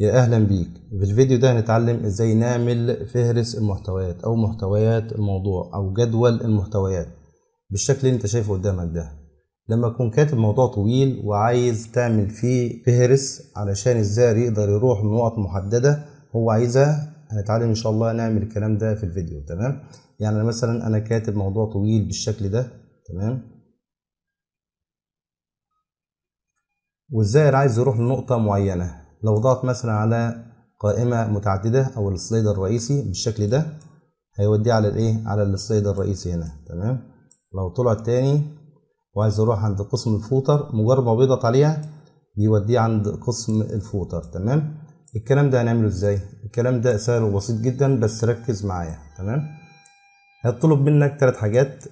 يا اهلا بيك في الفيديو ده هنتعلم ازاي نعمل فهرس المحتويات او محتويات الموضوع او جدول المحتويات بالشكل اللي انت شايفه قدامك ده لما تكون كاتب موضوع طويل وعايز تعمل فيه فهرس علشان الزائر يقدر يروح من نقط محددة هو عايزها هنتعلم ان شاء الله نعمل الكلام ده في الفيديو تمام يعني مثلا انا كاتب موضوع طويل بالشكل ده تمام والزائر عايز يروح لنقطة معينة لو ضغط مثلا على قائمة متعددة أو السلايدر الرئيسي بالشكل ده هيوديه على الإيه؟ على السلايدر الرئيسي هنا تمام لو طلع تاني وعايز أروح عند قسم الفوتر مجرد ما بيضغط عليها بيوديه عند قسم الفوتر تمام الكلام ده هنعمله إزاي؟ الكلام ده سهل وبسيط جدا بس ركز معايا تمام هيطلب منك تلات حاجات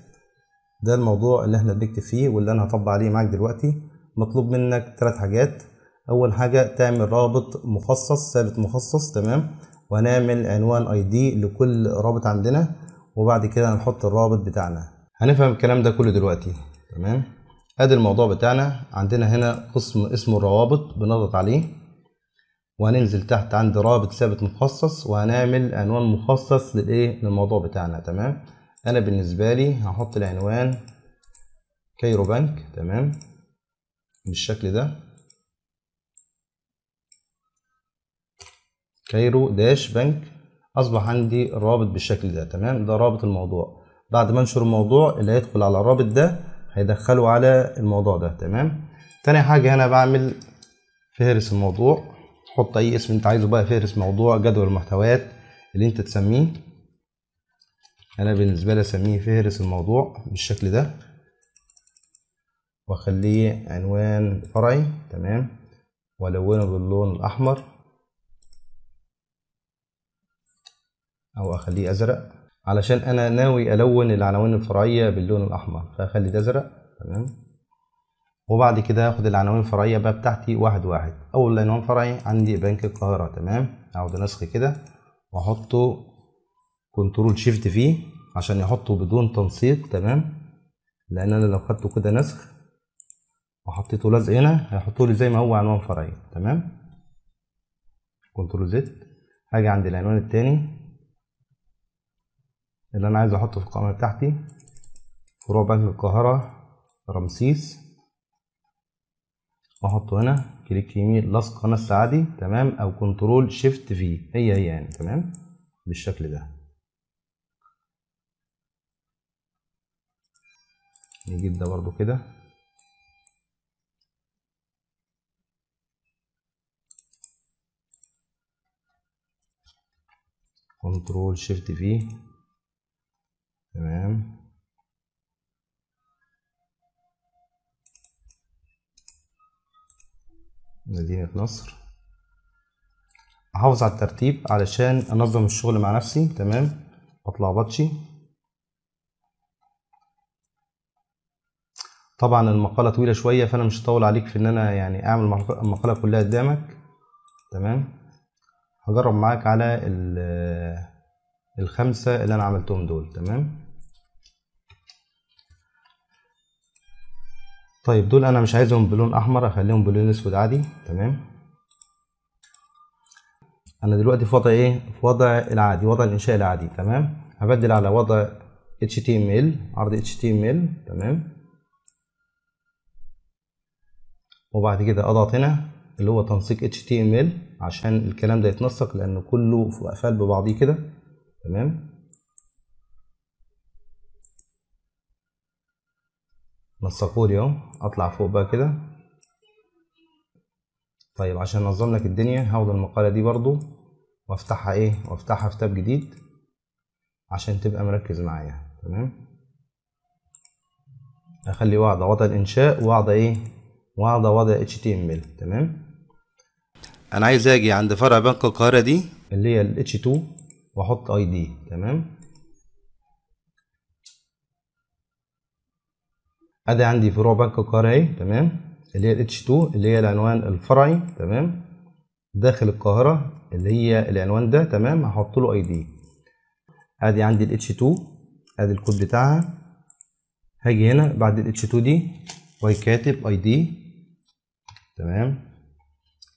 ده الموضوع اللي احنا بنكتب فيه واللي انا هطبق عليه معاك دلوقتي مطلوب منك تلات حاجات اول حاجه تعمل رابط مخصص ثابت مخصص تمام وهنعمل عنوان اي دي لكل رابط عندنا وبعد كده هنحط الرابط بتاعنا هنفهم الكلام ده كله دلوقتي تمام ادي الموضوع بتاعنا عندنا هنا قسم اسمه الروابط بنضغط عليه وهننزل تحت عند رابط ثابت مخصص وهنعمل عنوان مخصص للايه للموضوع بتاعنا تمام انا بالنسبه لي هحط العنوان كايرو بنك تمام بالشكل ده كايرو داش بنك اصبح عندي الرابط بالشكل ده تمام ده رابط الموضوع بعد ما انشر الموضوع اللي هيدخل على الرابط ده هيدخله على الموضوع ده تمام تاني حاجة هنا بعمل فهرس الموضوع حط اي اسم انت عايزه بقى فهرس موضوع جدول المحتويات اللي انت تسميه انا بالنسبة لي اسميه فهرس الموضوع بالشكل ده واخليه عنوان فرعي تمام والونه باللون الاحمر او اخليه ازرق علشان انا ناوي الون العناوين الفرعيه باللون الاحمر فاخلي ده ازرق تمام وبعد كده هاخد العناوين الفرعيه بقى بتاعتي واحد واحد اول عنوان فرعي عندي بنك القاهره تمام اقعد انسخ كده واحطه كنترول شيفت فيه عشان يحطه بدون تنسيق تمام لان انا لو خدته كده نسخ وحطيته لزق هنا هيحطه لي زي ما هو عنوان فرعي تمام كنترول زد هاجي عند العنوان التاني اللي انا عايز احطه في القائمه بتاعتي فروع بنك القاهره رمسيس واحطه هنا كليك يمين لصق قناه السعادي تمام او كنترول شيفت في هي هي يعني تمام بالشكل ده نجيب ده برضو كده كنترول شيفت في تمام مدينة نصر احافظ على الترتيب علشان انظم الشغل مع نفسي تمام متلخبطش طبعا المقالة طويلة شوية فانا مش هطول عليك في ان انا يعني اعمل المقالة كلها قدامك تمام هجرب معاك على الخمسة اللي انا عملتهم دول تمام طيب دول انا مش عايزهم بلون احمر اخليهم بلون اسود عادي تمام انا دلوقتي في وضع ايه في وضع العادي وضع الانشاء العادي تمام هبدل على وضع HTML عرض HTML تمام وبعد كده اضغط هنا اللي هو تنسيق HTML عشان الكلام ده يتنسق لان كله في ببعضيه كده تمام نصفولي اهو اطلع فوق بقى كده طيب عشان انظم لك الدنيا هاخد المقاله دي برضو وافتحها ايه وافتحها في تاب جديد عشان تبقى مركز معايا تمام اخلي وعده وضع الانشاء ووعده ايه وعده وضع اتش تي ام ال تمام انا عايز اجي عند فرع بنك القاهره دي اللي هي الاتش 2 واحط اي دي تمام ادي عندي فروع بنك القاهره اهي تمام اللي هي الاتش 2 اللي هي العنوان الفرعي تمام داخل القاهره اللي هي العنوان ده تمام هحط له اي دي ادي عندي الاتش 2 ادي الكود بتاعها هاجي هنا بعد الاتش 2 دي واي كاتب اي دي تمام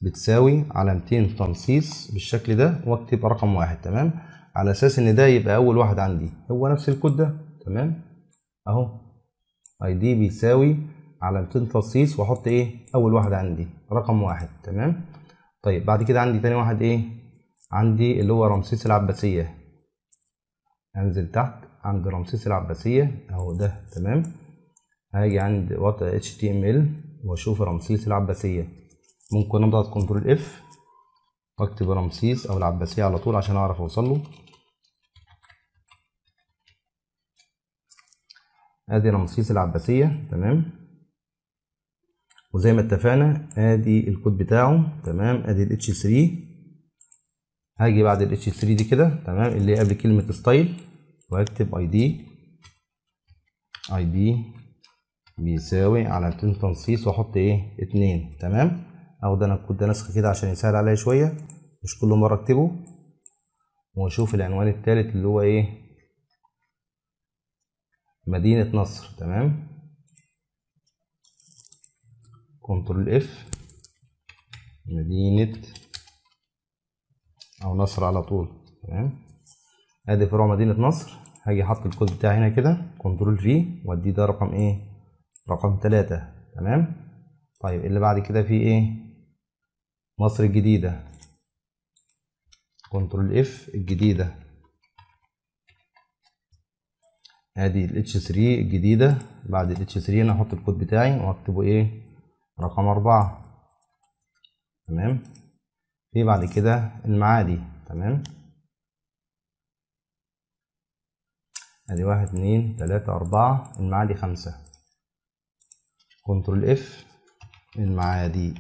بتساوي علامتين تنصيص بالشكل ده واكتب رقم واحد تمام على اساس ان ده يبقى اول واحد عندي هو نفس الكود ده تمام اهو اي دي بيساوي علامتين تصيص واحط ايه اول واحد عندي رقم واحد تمام طيب بعد كده عندي تاني واحد ايه عندي اللي هو رمسيس العباسية انزل تحت عند رمسيس العباسية اهو ده تمام هاجي عند وضع اتش تي ام ال واشوف رمسيس العباسية ممكن اضغط كنترول اف واكتب رمسيس او العباسية على طول عشان اعرف اوصله ادي رمسيس العباسيه تمام وزي ما اتفقنا ادي الكود بتاعه تمام ادي الاتش 3 هاجي بعد الاتش 3 دي كده تمام اللي هي قبل كلمة ستايل واكتب اي دي اي دي بيساوي على تنصيص واحط ايه اتنين تمام اخد انا الكود ده نسخه كده عشان يسهل عليا شوية مش كل مرة اكتبه ونشوف العنوان الثالث اللي هو ايه مدينة نصر تمام كنترول اف مدينة او نصر على طول تمام ادي فروع مدينة نصر هاجي احط الكود بتاعي هنا كده كنترول في واديه ده رقم ايه رقم تلاتة تمام طيب اللي بعد كده فيه ايه مصر الجديدة كنترول اف الجديدة ادي ال H3 الجديدة بعد ال H3 انا هحط الكود بتاعي واكتبه ايه رقم أربعة تمام في بعد كده المعادي تمام ادي واحد اتنين تلاتة أربعة المعادي خمسة كنترول اف المعادي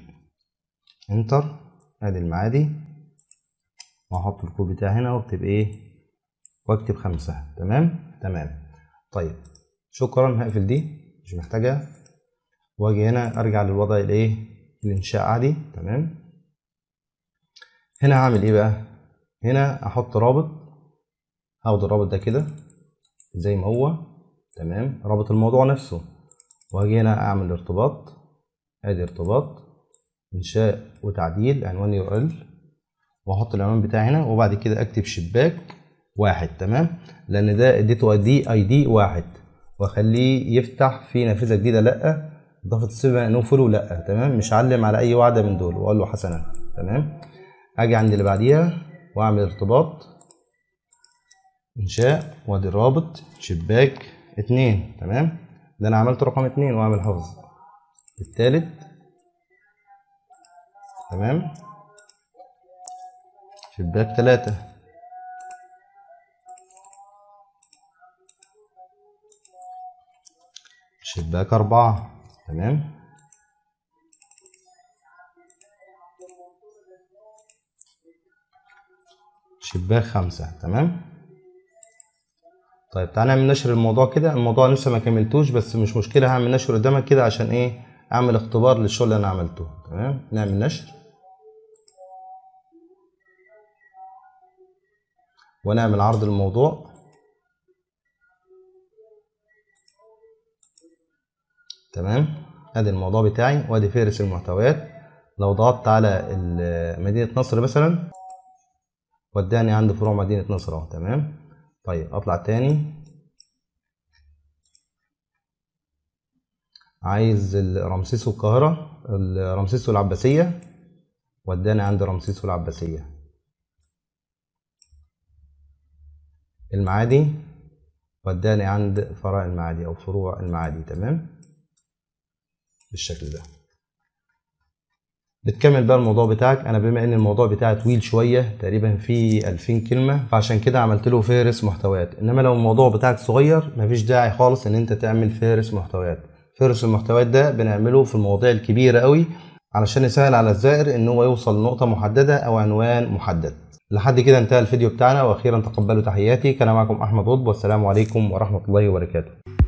انتر ادي المعادي واحط الكود بتاعي هنا واكتب ايه واكتب خمسة تمام تمام طيب شكرا هقفل دي مش محتاجها واجي هنا ارجع للوضع الايه الانشاء عادي تمام هنا هعمل ايه بقى هنا احط رابط هاخد الرابط ده كده زي ما هو تمام رابط الموضوع نفسه واجي هنا اعمل ارتباط ادي ارتباط انشاء وتعديل عنوان يو ال واحط العنوان بتاعي هنا وبعد كده اكتب شباك واحد تمام لان ده اديته دي اي دي واحد واخليه يفتح في نافذه جديده لا اضافه السيفا نو فولو لا تمام مش علم على اي واحده من دول واقول له حسنا تمام اجي عند اللي بعديها واعمل ارتباط انشاء وادي الرابط شباك اتنين تمام ده انا عملت رقم اتنين واعمل حفظ التالت تمام شباك تلاته شباك أربعة تمام شباك خمسة تمام طيب تعالى نعمل نشر الموضوع كده الموضوع لسه ما كملتوش بس مش مشكلة هعمل نشر قدامك كده عشان ايه اعمل اختبار للشغل اللي انا عملته تمام نعمل نشر ونعمل عرض الموضوع تمام ادي الموضوع بتاعي وادي فهرس المحتويات لو ضغطت على مدينه نصر مثلا وداني عند فروع مدينه نصر اهو تمام طيب اطلع تاني عايز رمسيس والقاهره رمسيس والعباسيه وداني عند رمسيس والعباسيه المعادي وداني عند فرع المعادي او فروع المعادي تمام بالشكل ده بتكمل بقى الموضوع بتاعك انا بما ان الموضوع بتاعي طويل شويه تقريبا فيه 2000 كلمه فعشان كده عملت له فهرس محتويات انما لو الموضوع بتاعك صغير مفيش داعي خالص ان انت تعمل فهرس محتويات فهرس المحتويات ده بنعمله في المواضيع الكبيره قوي علشان يسهل على الزائر ان هو يوصل لنقطه محدده او عنوان محدد لحد كده انتهى الفيديو بتاعنا واخيرا تقبلوا تحياتي كان معكم احمد قطب والسلام عليكم ورحمه الله وبركاته